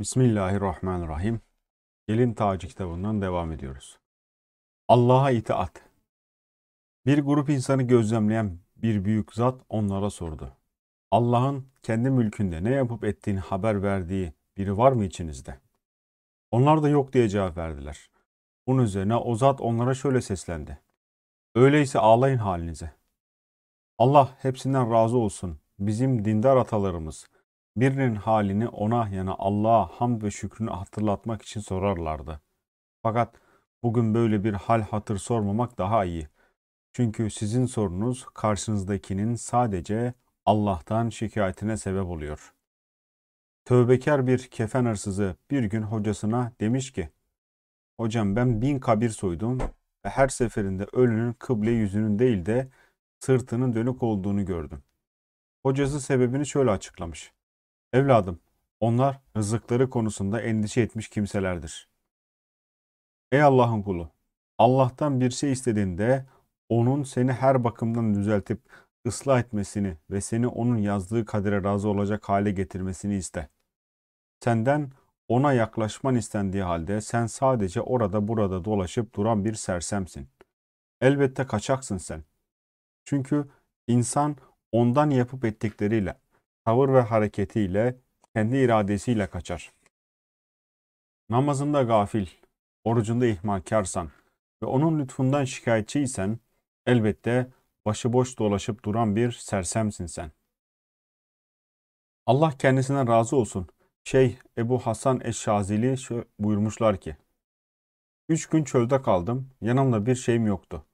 Bismillahirrahmanirrahim. Gelin Tacı kitabından devam ediyoruz. Allah'a itaat. Bir grup insanı gözlemleyen bir büyük zat onlara sordu. Allah'ın kendi mülkünde ne yapıp ettiğini haber verdiği biri var mı içinizde? Onlar da yok diye cevap verdiler. Bunun üzerine o zat onlara şöyle seslendi. Öyleyse ağlayın halinize. Allah hepsinden razı olsun. Bizim dindar atalarımız, Birinin halini ona yani Allah'a hamd ve şükrünü hatırlatmak için sorarlardı. Fakat bugün böyle bir hal hatır sormamak daha iyi. Çünkü sizin sorunuz karşınızdakinin sadece Allah'tan şikayetine sebep oluyor. Tövbekar bir kefen hırsızı bir gün hocasına demiş ki, Hocam ben bin kabir soydum ve her seferinde ölünün kıble yüzünün değil de sırtının dönük olduğunu gördüm. Hocası sebebini şöyle açıklamış. Evladım, onlar rızıkları konusunda endişe etmiş kimselerdir. Ey Allah'ın kulu! Allah'tan bir şey istediğinde onun seni her bakımdan düzeltip ıslah etmesini ve seni onun yazdığı kadere razı olacak hale getirmesini iste. Senden ona yaklaşman istendiği halde sen sadece orada burada dolaşıp duran bir sersemsin. Elbette kaçaksın sen. Çünkü insan ondan yapıp ettikleriyle tavır ve hareketiyle, kendi iradesiyle kaçar. Namazında gafil, orucunda ihmalkarsan ve onun lütfundan şikayetçiysen elbette başıboş dolaşıp duran bir sersemsin sen. Allah kendisinden razı olsun. Şeyh Ebu Hasan Eşşazili buyurmuşlar ki, Üç gün çölde kaldım, yanımda bir şeyim yoktu.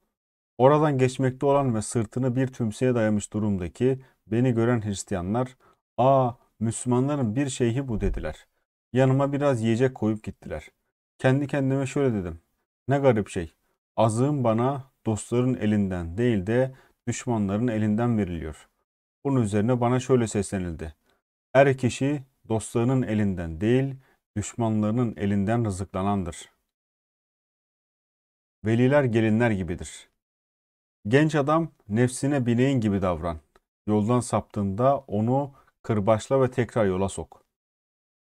Oradan geçmekte olan ve sırtını bir tümseye dayamış durumdaki Beni gören Hristiyanlar, ''Aa, Müslümanların bir şeyhi bu.'' dediler. Yanıma biraz yiyecek koyup gittiler. Kendi kendime şöyle dedim. Ne garip şey. Azığım bana dostların elinden değil de düşmanların elinden veriliyor. Bunun üzerine bana şöyle seslenildi. Her kişi dostlarının elinden değil, düşmanlarının elinden rızıklanandır. Veliler gelinler gibidir. Genç adam nefsine bineğin gibi davran. Yoldan saptığında onu kırbaçla ve tekrar yola sok.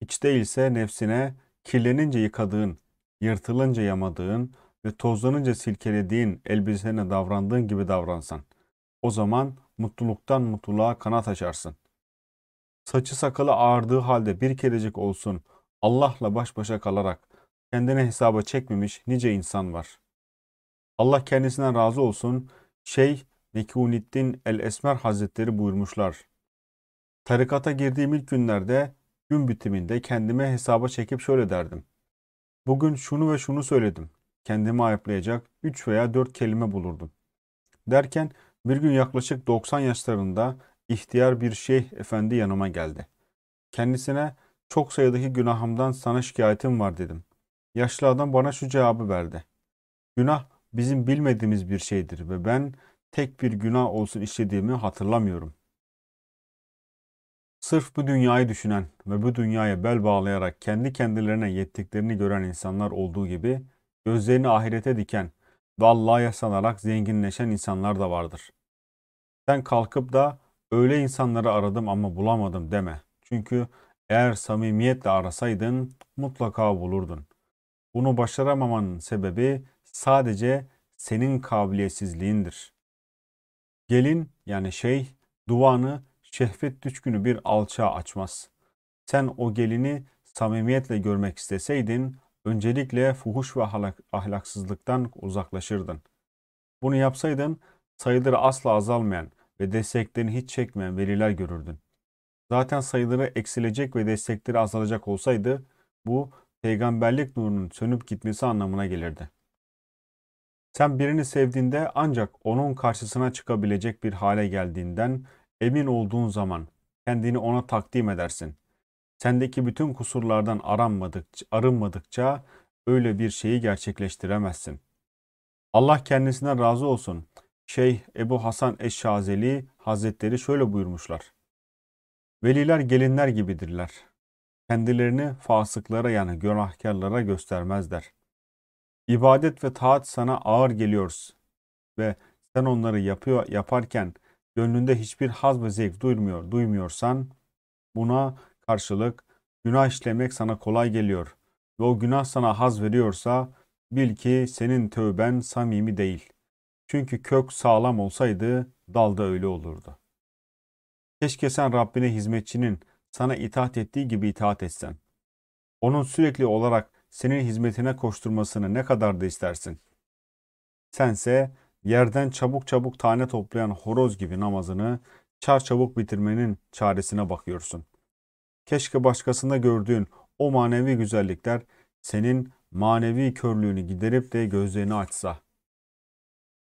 Hiç değilse nefsine kirlenince yıkadığın, yırtılınca yamadığın ve tozlanınca silkelediğin elbisene davrandığın gibi davransan. O zaman mutluluktan mutluluğa kanat açarsın. Saçı sakalı ağardığı halde bir kerecik olsun Allah'la baş başa kalarak kendine hesaba çekmemiş nice insan var. Allah kendisinden razı olsun. Şey Mekuniddin el-Esmer Hazretleri buyurmuşlar. Tarikata girdiğim ilk günlerde gün bitiminde kendime hesaba çekip şöyle derdim. Bugün şunu ve şunu söyledim. Kendimi ayıplayacak 3 veya 4 kelime bulurdum. Derken bir gün yaklaşık 90 yaşlarında ihtiyar bir şeyh efendi yanıma geldi. Kendisine çok sayıdaki günahımdan sana şikayetim var dedim. Yaşlı adam bana şu cevabı verdi. Günah bizim bilmediğimiz bir şeydir ve ben tek bir günah olsun işlediğimi hatırlamıyorum. Sırf bu dünyayı düşünen ve bu dünyaya bel bağlayarak kendi kendilerine yettiklerini gören insanlar olduğu gibi gözlerini ahirete diken ve Allah'a yasanarak zenginleşen insanlar da vardır. Sen kalkıp da öyle insanları aradım ama bulamadım deme. Çünkü eğer samimiyetle arasaydın mutlaka bulurdun. Bunu başaramamanın sebebi sadece senin kabiliyetsizliğindir. Gelin yani şey duanı şehvet düşkünü bir alçağa açmaz. Sen o gelini samimiyetle görmek isteseydin öncelikle fuhuş ve ahlaksızlıktan uzaklaşırdın. Bunu yapsaydın sayıları asla azalmayan ve desteklerini hiç çekmeyen veliler görürdün. Zaten sayıları eksilecek ve destekleri azalacak olsaydı bu peygamberlik nurunun sönüp gitmesi anlamına gelirdi. Sen birini sevdiğinde ancak onun karşısına çıkabilecek bir hale geldiğinden emin olduğun zaman kendini ona takdim edersin. Sendeki bütün kusurlardan aranmadıkça, arınmadıkça öyle bir şeyi gerçekleştiremezsin. Allah kendisine razı olsun. Şeyh Ebu Hasan Eşşazeli Hazretleri şöyle buyurmuşlar. Veliler gelinler gibidirler. Kendilerini fasıklara yani günahkarlara göstermezler.'' İbadet ve taat sana ağır geliyoruz ve sen onları yapıyor yaparken gönlünde hiçbir haz ve zevk duymuyor, duymuyorsan buna karşılık günah işlemek sana kolay geliyor ve o günah sana haz veriyorsa bil ki senin tövben samimi değil. Çünkü kök sağlam olsaydı dal da öyle olurdu. Keşke sen Rabbine hizmetçinin sana itaat ettiği gibi itaat etsen. Onun sürekli olarak senin hizmetine koşturmasını ne kadar da istersin. Sense yerden çabuk çabuk tane toplayan horoz gibi namazını çar çabuk bitirmenin çaresine bakıyorsun. Keşke başkasında gördüğün o manevi güzellikler senin manevi körlüğünü giderip de gözlerini açsa.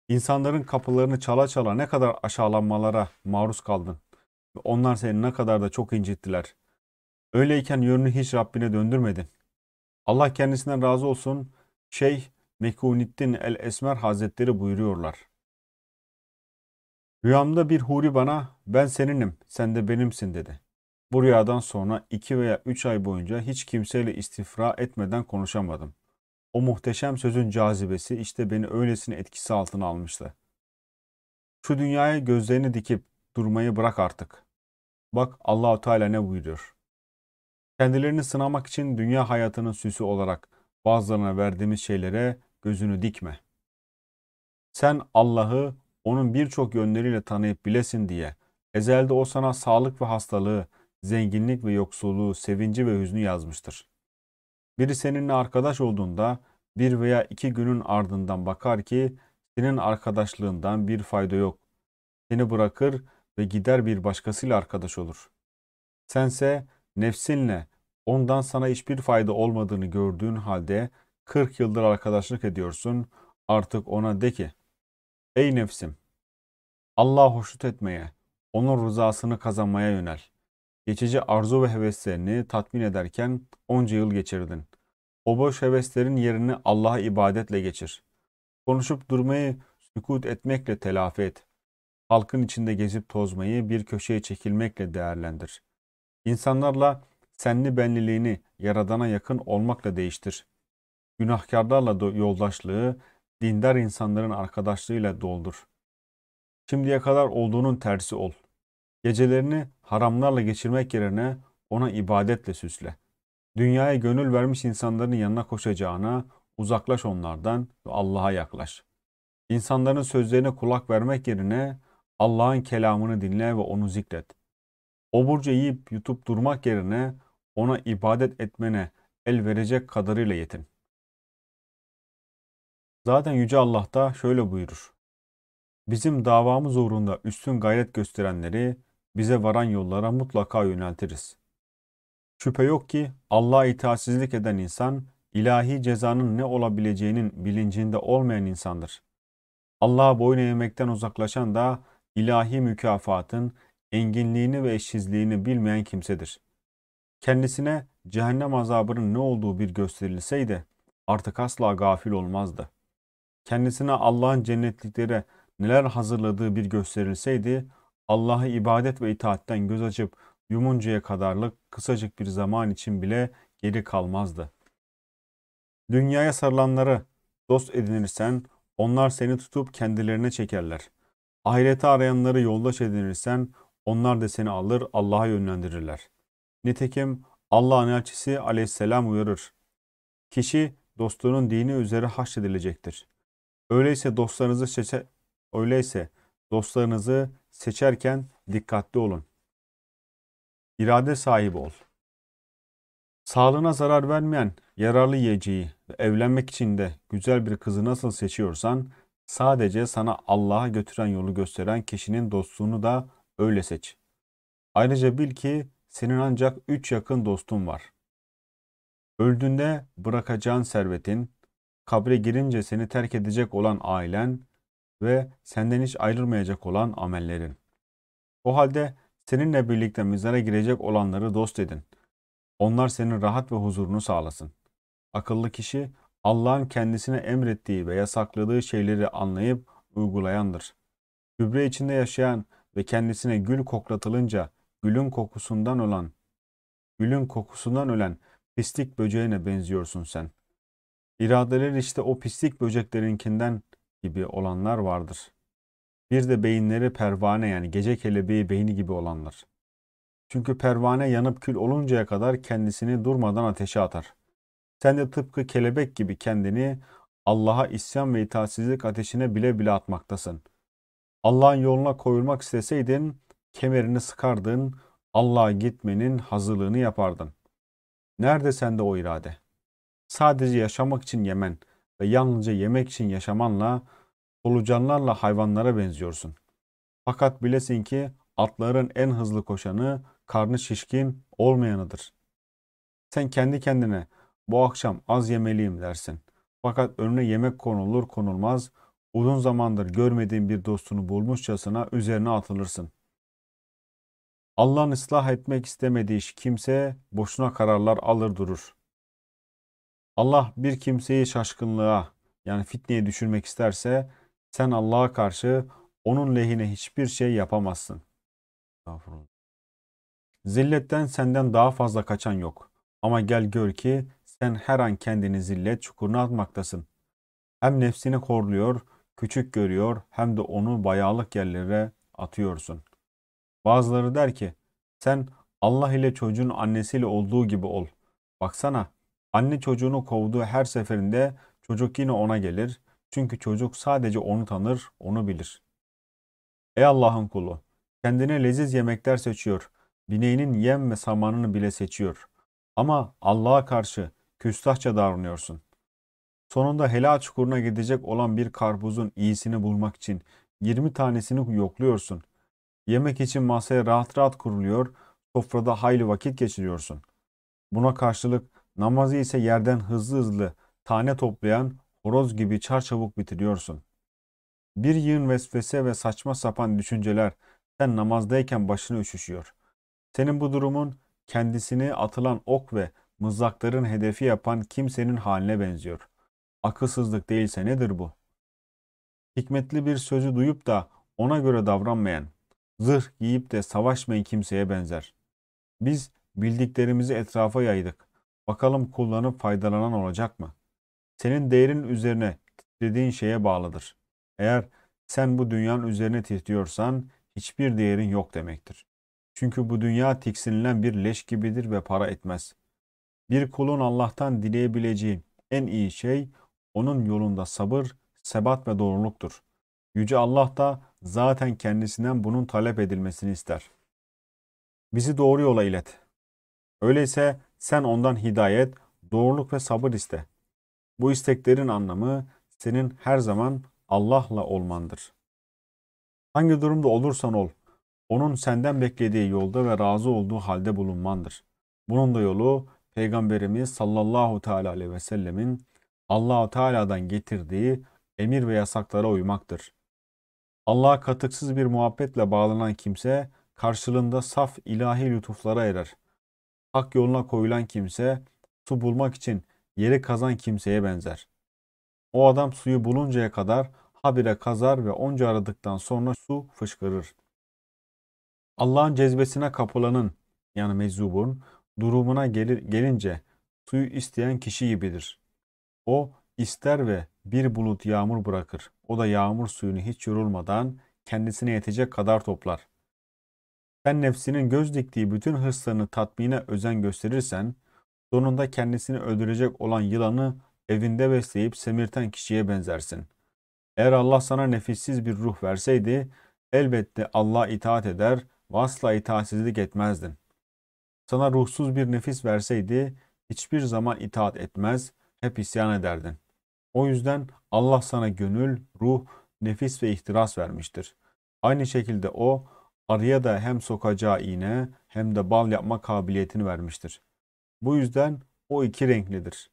İnsanların kapılarını çala çala ne kadar aşağılanmalara maruz kaldın. Onlar seni ne kadar da çok incittiler. Öyleyken yönünü hiç Rabbine döndürmedin. Allah kendisinden razı olsun. Şeyh Mekuniddin el-Esmer Hazretleri buyuruyorlar. Rüyamda bir huri bana ben seninim, sen de benimsin dedi. Bu rüyadan sonra iki veya üç ay boyunca hiç kimseyle istifra etmeden konuşamadım. O muhteşem sözün cazibesi işte beni öylesine etkisi altına almıştı. Şu dünyaya gözlerini dikip durmayı bırak artık. Bak Allahu Teala ne buyuruyor. Kendilerini sınamak için dünya hayatının süsü olarak bazılarına verdiğimiz şeylere gözünü dikme. Sen Allah'ı onun birçok yönleriyle tanıyıp bilesin diye ezelde o sana sağlık ve hastalığı, zenginlik ve yoksulluğu, sevinci ve hüznü yazmıştır. Biri seninle arkadaş olduğunda bir veya iki günün ardından bakar ki senin arkadaşlığından bir fayda yok. Seni bırakır ve gider bir başkasıyla arkadaş olur. Sense nefsinle ondan sana hiçbir fayda olmadığını gördüğün halde 40 yıldır arkadaşlık ediyorsun. Artık ona de ki, ey nefsim, Allah'a hoşnut etmeye, onun rızasını kazanmaya yönel. Geçici arzu ve heveslerini tatmin ederken onca yıl geçirdin. O boş heveslerin yerini Allah'a ibadetle geçir. Konuşup durmayı sükut etmekle telafi et. Halkın içinde gezip tozmayı bir köşeye çekilmekle değerlendir. İnsanlarla senli benliliğini yaradana yakın olmakla değiştir. Günahkarlarla yoldaşlığı, dindar insanların arkadaşlığıyla doldur. Şimdiye kadar olduğunun tersi ol. Gecelerini haramlarla geçirmek yerine ona ibadetle süsle. Dünyaya gönül vermiş insanların yanına koşacağına uzaklaş onlardan ve Allah'a yaklaş. İnsanların sözlerine kulak vermek yerine Allah'ın kelamını dinle ve onu zikret.'' oburca yiyip yutup durmak yerine ona ibadet etmene el verecek kadarıyla yetin. Zaten Yüce Allah da şöyle buyurur. Bizim davamız uğrunda üstün gayret gösterenleri bize varan yollara mutlaka yöneltiriz. Şüphe yok ki Allah'a itaatsizlik eden insan ilahi cezanın ne olabileceğinin bilincinde olmayan insandır. Allah'a boyun eğmekten uzaklaşan da ilahi mükafatın enginliğini ve eşsizliğini bilmeyen kimsedir. Kendisine cehennem azabının ne olduğu bir gösterilseydi artık asla gafil olmazdı. Kendisine Allah'ın cennetliklere neler hazırladığı bir gösterilseydi Allah'a ibadet ve itaatten göz açıp yumuncaya kadarlık kısacık bir zaman için bile geri kalmazdı. Dünyaya sarılanları dost edinirsen onlar seni tutup kendilerine çekerler. Ahirete arayanları yoldaş edinirsen onlar da seni alır, Allah'a yönlendirirler. Nitekim Allah'ın elçisi aleyhisselam uyarır. Kişi dostunun dini üzere haşredilecektir. Öyleyse dostlarınızı seçe öyleyse dostlarınızı seçerken dikkatli olun. İrade sahibi ol. Sağlığına zarar vermeyen yararlı yiyeceği ve evlenmek için de güzel bir kızı nasıl seçiyorsan sadece sana Allah'a götüren yolu gösteren kişinin dostluğunu da öyle seç. Ayrıca bil ki senin ancak üç yakın dostun var. Öldüğünde bırakacağın servetin, kabre girince seni terk edecek olan ailen ve senden hiç ayrılmayacak olan amellerin. O halde seninle birlikte mizara girecek olanları dost edin. Onlar senin rahat ve huzurunu sağlasın. Akıllı kişi Allah'ın kendisine emrettiği ve yasakladığı şeyleri anlayıp uygulayandır. Gübre içinde yaşayan ve kendisine gül koklatılınca gülün kokusundan olan gülün kokusundan ölen pislik böceğine benziyorsun sen. İradeler işte o pislik böceklerinkinden gibi olanlar vardır. Bir de beyinleri pervane yani gece kelebeği beyni gibi olanlar. Çünkü pervane yanıp kül oluncaya kadar kendisini durmadan ateşe atar. Sen de tıpkı kelebek gibi kendini Allah'a isyan ve itaatsizlik ateşine bile bile atmaktasın.'' Allah'ın yoluna koyulmak isteseydin kemerini sıkardın, Allah'a gitmenin hazırlığını yapardın. Nerede sende o irade? Sadece yaşamak için yemen ve yalnızca yemek için yaşamanla solucanlarla hayvanlara benziyorsun. Fakat bilesin ki atların en hızlı koşanı karnı şişkin olmayanıdır. Sen kendi kendine bu akşam az yemeliyim dersin. Fakat önüne yemek konulur konulmaz Uzun zamandır görmediğin bir dostunu bulmuşçasına üzerine atılırsın. Allah'ın ıslah etmek istemediği kimse boşuna kararlar alır durur. Allah bir kimseyi şaşkınlığa yani fitneye düşürmek isterse sen Allah'a karşı onun lehine hiçbir şey yapamazsın. Zilletten senden daha fazla kaçan yok. Ama gel gör ki sen her an kendini zillet çukuruna atmaktasın. Hem nefsini korluyor küçük görüyor hem de onu bayağılık yerlere atıyorsun. Bazıları der ki sen Allah ile çocuğun annesiyle olduğu gibi ol. Baksana anne çocuğunu kovduğu her seferinde çocuk yine ona gelir. Çünkü çocuk sadece onu tanır, onu bilir. Ey Allah'ın kulu! Kendine leziz yemekler seçiyor. Bineğinin yem ve samanını bile seçiyor. Ama Allah'a karşı küstahça davranıyorsun. Sonunda helal çukuruna gidecek olan bir karpuzun iyisini bulmak için 20 tanesini yokluyorsun. Yemek için masaya rahat rahat kuruluyor, sofrada hayli vakit geçiriyorsun. Buna karşılık namazı ise yerden hızlı hızlı tane toplayan horoz gibi çarçabuk bitiriyorsun. Bir yığın vesvese ve saçma sapan düşünceler sen namazdayken başını üşüşüyor. Senin bu durumun kendisini atılan ok ve mızrakların hedefi yapan kimsenin haline benziyor.'' Akılsızlık değilse nedir bu? Hikmetli bir sözü duyup da ona göre davranmayan, zırh giyip de savaşmayan kimseye benzer. Biz bildiklerimizi etrafa yaydık. Bakalım kullanıp faydalanan olacak mı? Senin değerin üzerine titrediğin şeye bağlıdır. Eğer sen bu dünyanın üzerine titriyorsan hiçbir değerin yok demektir. Çünkü bu dünya tiksinilen bir leş gibidir ve para etmez. Bir kulun Allah'tan dileyebileceği en iyi şey onun yolunda sabır, sebat ve doğruluktur. Yüce Allah da zaten kendisinden bunun talep edilmesini ister. Bizi doğru yola ilet. Öyleyse sen ondan hidayet, doğruluk ve sabır iste. Bu isteklerin anlamı senin her zaman Allah'la olmandır. Hangi durumda olursan ol, onun senden beklediği yolda ve razı olduğu halde bulunmandır. Bunun da yolu Peygamberimiz sallallahu teala aleyhi ve sellemin allah Teala'dan getirdiği emir ve yasaklara uymaktır. Allah'a katıksız bir muhabbetle bağlanan kimse karşılığında saf ilahi lütuflara erer. Hak yoluna koyulan kimse su bulmak için yeri kazan kimseye benzer. O adam suyu buluncaya kadar habire kazar ve onca aradıktan sonra su fışkırır. Allah'ın cezbesine kapılanın yani meczubun durumuna gelir, gelince suyu isteyen kişi gibidir. O ister ve bir bulut yağmur bırakır. O da yağmur suyunu hiç yorulmadan kendisine yetecek kadar toplar. Sen nefsinin göz diktiği bütün hırslarını tatmine özen gösterirsen, sonunda kendisini öldürecek olan yılanı evinde besleyip semirten kişiye benzersin. Eğer Allah sana nefissiz bir ruh verseydi, elbette Allah itaat eder vasla itaatsizlik etmezdin. Sana ruhsuz bir nefis verseydi, hiçbir zaman itaat etmez, hep isyan ederdin. O yüzden Allah sana gönül, ruh, nefis ve ihtiras vermiştir. Aynı şekilde o arıya da hem sokacağı iğne hem de bal yapma kabiliyetini vermiştir. Bu yüzden o iki renklidir.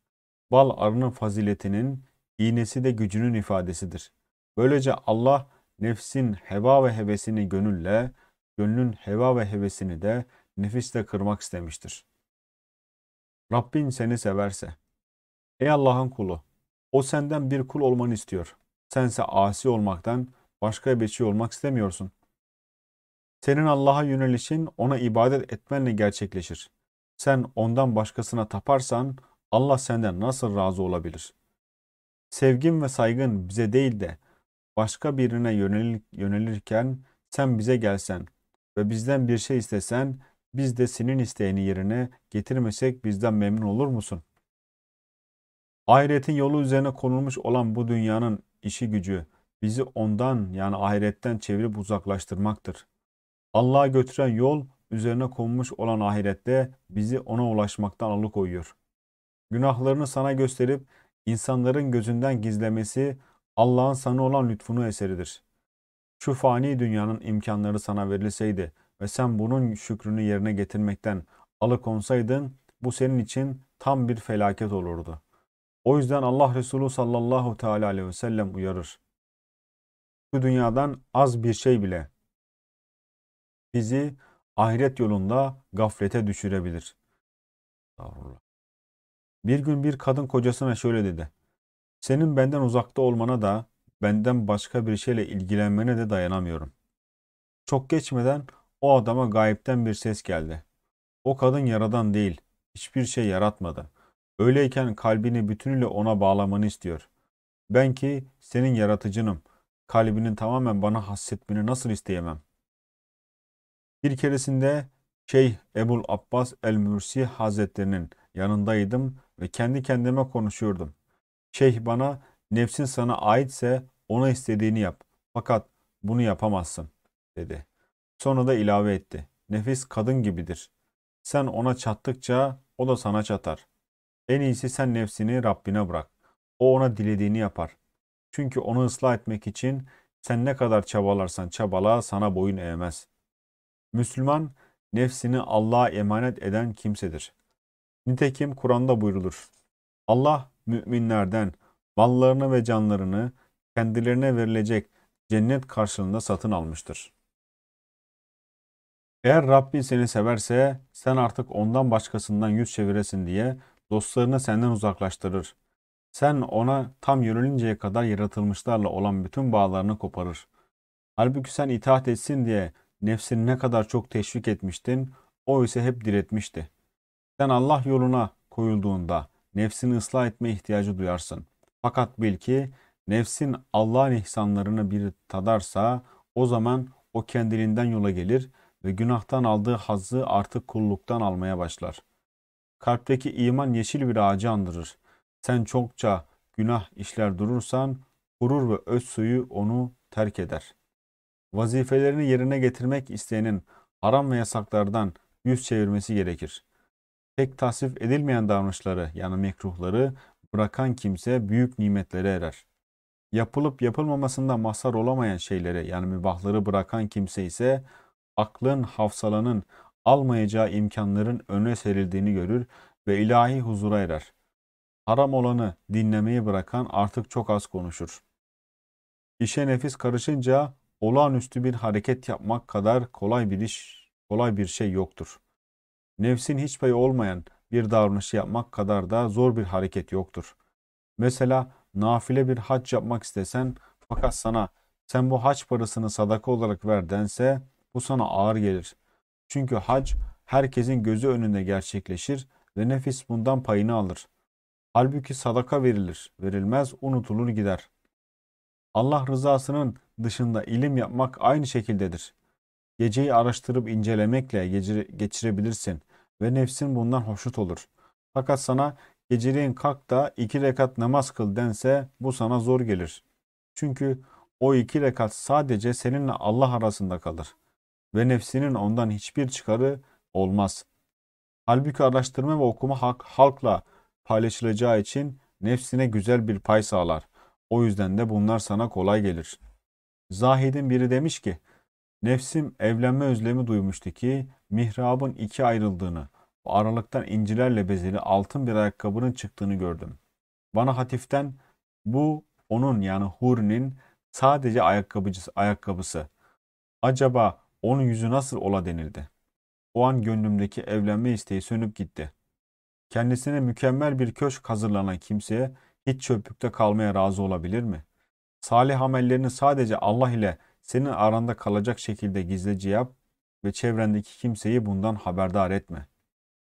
Bal arının faziletinin, iğnesi de gücünün ifadesidir. Böylece Allah nefsin heva ve hevesini gönülle, gönlün heva ve hevesini de nefisle kırmak istemiştir. Rabbin seni severse, Ey Allah'ın kulu! O senden bir kul olmanı istiyor. Sense asi olmaktan başka bir şey olmak istemiyorsun. Senin Allah'a yönelişin ona ibadet etmenle gerçekleşir. Sen ondan başkasına taparsan Allah senden nasıl razı olabilir? Sevgin ve saygın bize değil de başka birine yönelirken sen bize gelsen ve bizden bir şey istesen biz de senin isteğini yerine getirmesek bizden memnun olur musun?'' Ahiretin yolu üzerine konulmuş olan bu dünyanın işi gücü bizi ondan yani ahiretten çevirip uzaklaştırmaktır. Allah'a götüren yol üzerine konmuş olan ahirette bizi ona ulaşmaktan alıkoyuyor. Günahlarını sana gösterip insanların gözünden gizlemesi Allah'ın sana olan lütfunu eseridir. Şu fani dünyanın imkanları sana verilseydi ve sen bunun şükrünü yerine getirmekten alıkonsaydın bu senin için tam bir felaket olurdu.'' O yüzden Allah Resulü sallallahu teala aleyhi ve sellem uyarır. Şu dünyadan az bir şey bile bizi ahiret yolunda gaflete düşürebilir. Bir gün bir kadın kocasına şöyle dedi. Senin benden uzakta olmana da benden başka bir şeyle ilgilenmene de dayanamıyorum. Çok geçmeden o adama gayipten bir ses geldi. O kadın yaradan değil, hiçbir şey yaratmadı. Öyleyken kalbini bütünüyle ona bağlamanı istiyor. Ben ki senin yaratıcınım. Kalbinin tamamen bana hassetmeni nasıl isteyemem? Bir keresinde Şeyh Ebul Abbas el-Mürsi Hazretlerinin yanındaydım ve kendi kendime konuşuyordum. Şeyh bana nefsin sana aitse ona istediğini yap. Fakat bunu yapamazsın dedi. Sonra da ilave etti. Nefis kadın gibidir. Sen ona çattıkça o da sana çatar. En iyisi sen nefsini Rabbine bırak. O ona dilediğini yapar. Çünkü onu ıslah etmek için sen ne kadar çabalarsan çabala sana boyun eğmez. Müslüman nefsini Allah'a emanet eden kimsedir. Nitekim Kur'an'da buyrulur. Allah müminlerden mallarını ve canlarını kendilerine verilecek cennet karşılığında satın almıştır. Eğer Rabbin seni severse sen artık ondan başkasından yüz çeviresin diye dostlarını senden uzaklaştırır. Sen ona tam yönelinceye kadar yaratılmışlarla olan bütün bağlarını koparır. Halbuki sen itaat etsin diye nefsini ne kadar çok teşvik etmiştin, o ise hep diretmişti. Sen Allah yoluna koyulduğunda nefsini ıslah etme ihtiyacı duyarsın. Fakat bil ki nefsin Allah'ın ihsanlarını bir tadarsa o zaman o kendiliğinden yola gelir ve günahtan aldığı hazzı artık kulluktan almaya başlar.'' Kalpteki iman yeşil bir ağacı andırır. Sen çokça günah işler durursan gurur ve öz suyu onu terk eder. Vazifelerini yerine getirmek isteyenin haram ve yasaklardan yüz çevirmesi gerekir. Pek tasvip edilmeyen davranışları yani mekruhları bırakan kimse büyük nimetlere erer. Yapılıp yapılmamasında mazhar olamayan şeyleri yani mübahları bırakan kimse ise aklın, hafsalanın, almayacağı imkanların öne serildiğini görür ve ilahi huzura erer. Haram olanı dinlemeyi bırakan artık çok az konuşur. İşe nefis karışınca olağanüstü bir hareket yapmak kadar kolay bir iş, kolay bir şey yoktur. Nefsin hiç payı olmayan bir davranışı yapmak kadar da zor bir hareket yoktur. Mesela nafile bir hac yapmak istesen fakat sana sen bu haç parasını sadaka olarak ver dense bu sana ağır gelir. Çünkü hac herkesin gözü önünde gerçekleşir ve nefis bundan payını alır. Halbuki sadaka verilir, verilmez unutulur gider. Allah rızasının dışında ilim yapmak aynı şekildedir. Geceyi araştırıp incelemekle geçirebilirsin ve nefsin bundan hoşnut olur. Fakat sana geceliğin kalk da iki rekat namaz kıl dense bu sana zor gelir. Çünkü o iki rekat sadece seninle Allah arasında kalır.'' ve nefsinin ondan hiçbir çıkarı olmaz. Halbuki araştırma ve okuma halk, halkla paylaşılacağı için nefsine güzel bir pay sağlar. O yüzden de bunlar sana kolay gelir. Zahid'in biri demiş ki, Nefsim evlenme özlemi duymuştu ki mihrabın iki ayrıldığını, bu aralıktan incilerle bezeli altın bir ayakkabının çıktığını gördüm. Bana hatiften bu onun yani Huri'nin sadece ayakkabıcısı, ayakkabısı. Acaba onun yüzü nasıl ola denirdi. O an gönlümdeki evlenme isteği sönüp gitti. Kendisine mükemmel bir köşk hazırlanan kimseye hiç çöplükte kalmaya razı olabilir mi? Salih amellerini sadece Allah ile senin aranda kalacak şekilde gizlice yap ve çevrendeki kimseyi bundan haberdar etme.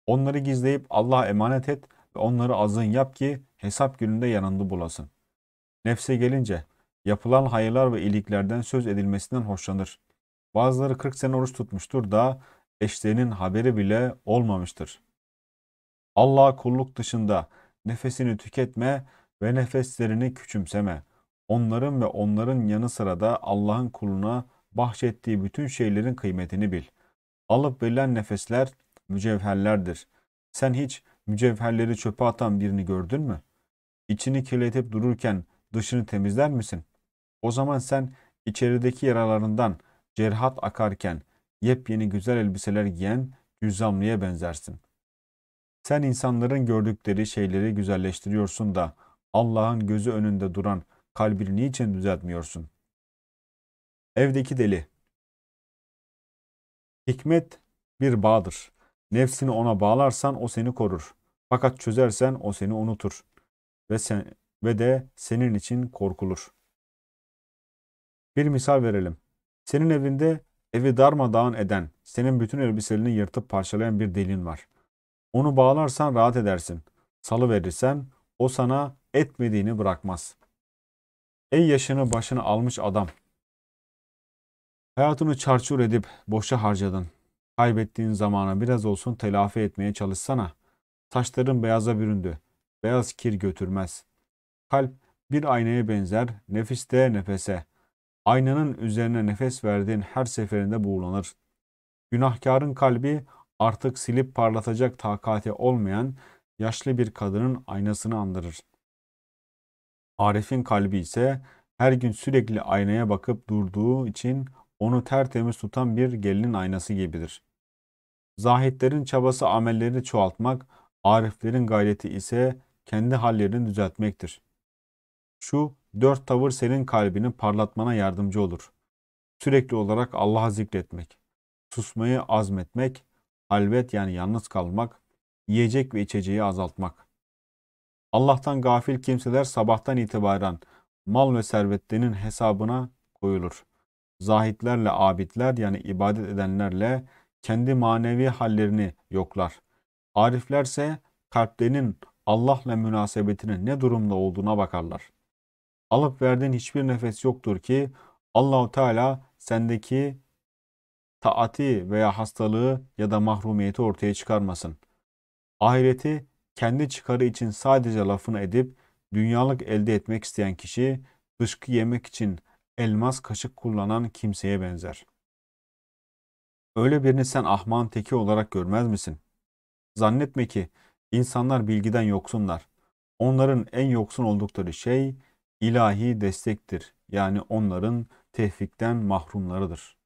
Onları gizleyip Allah'a emanet et ve onları azın yap ki hesap gününde yanında bulasın. Nefse gelince yapılan hayırlar ve iyiliklerden söz edilmesinden hoşlanır. Bazıları 40 sene oruç tutmuştur da eşlerinin haberi bile olmamıştır. Allah'a kulluk dışında nefesini tüketme ve nefeslerini küçümseme. Onların ve onların yanı sıra da Allah'ın kuluna bahşettiği bütün şeylerin kıymetini bil. Alıp verilen nefesler mücevherlerdir. Sen hiç mücevherleri çöpe atan birini gördün mü? İçini kirletip dururken dışını temizler misin? O zaman sen içerideki yaralarından cerhat akarken yepyeni güzel elbiseler giyen cüzzamlıya benzersin. Sen insanların gördükleri şeyleri güzelleştiriyorsun da Allah'ın gözü önünde duran kalbini niçin düzeltmiyorsun? Evdeki deli Hikmet bir bağdır. Nefsini ona bağlarsan o seni korur. Fakat çözersen o seni unutur. Ve, sen, ve de senin için korkulur. Bir misal verelim. Senin evinde evi darmadağın eden, senin bütün elbiselerini yırtıp parçalayan bir delin var. Onu bağlarsan rahat edersin. Salı verirsen o sana etmediğini bırakmaz. Ey yaşını başını almış adam. Hayatını çarçur edip boşa harcadın. Kaybettiğin zamana biraz olsun telafi etmeye çalışsana. Saçların beyaza büründü. Beyaz kir götürmez. Kalp bir aynaya benzer, nefis de nefese.'' aynanın üzerine nefes verdiğin her seferinde buğulanır. Günahkarın kalbi artık silip parlatacak takati olmayan yaşlı bir kadının aynasını andırır. Arif'in kalbi ise her gün sürekli aynaya bakıp durduğu için onu tertemiz tutan bir gelinin aynası gibidir. Zahitlerin çabası amellerini çoğaltmak, ariflerin gayreti ise kendi hallerini düzeltmektir. Şu Dört tavır senin kalbini parlatmana yardımcı olur. Sürekli olarak Allah'a zikretmek, susmayı azmetmek, halvet yani yalnız kalmak, yiyecek ve içeceği azaltmak. Allah'tan gafil kimseler sabahtan itibaren mal ve servetlerinin hesabına koyulur. Zahitlerle abidler yani ibadet edenlerle kendi manevi hallerini yoklar. Ariflerse kalplerinin Allah'la münasebetinin ne durumda olduğuna bakarlar alıp verdiğin hiçbir nefes yoktur ki Allahu Teala sendeki taati veya hastalığı ya da mahrumiyeti ortaya çıkarmasın. Ahireti kendi çıkarı için sadece lafını edip dünyalık elde etmek isteyen kişi dışkı yemek için elmas kaşık kullanan kimseye benzer. Öyle birini sen ahman teki olarak görmez misin? Zannetme ki insanlar bilgiden yoksunlar. Onların en yoksun oldukları şey ilahi destektir. Yani onların tevfikten mahrumlarıdır.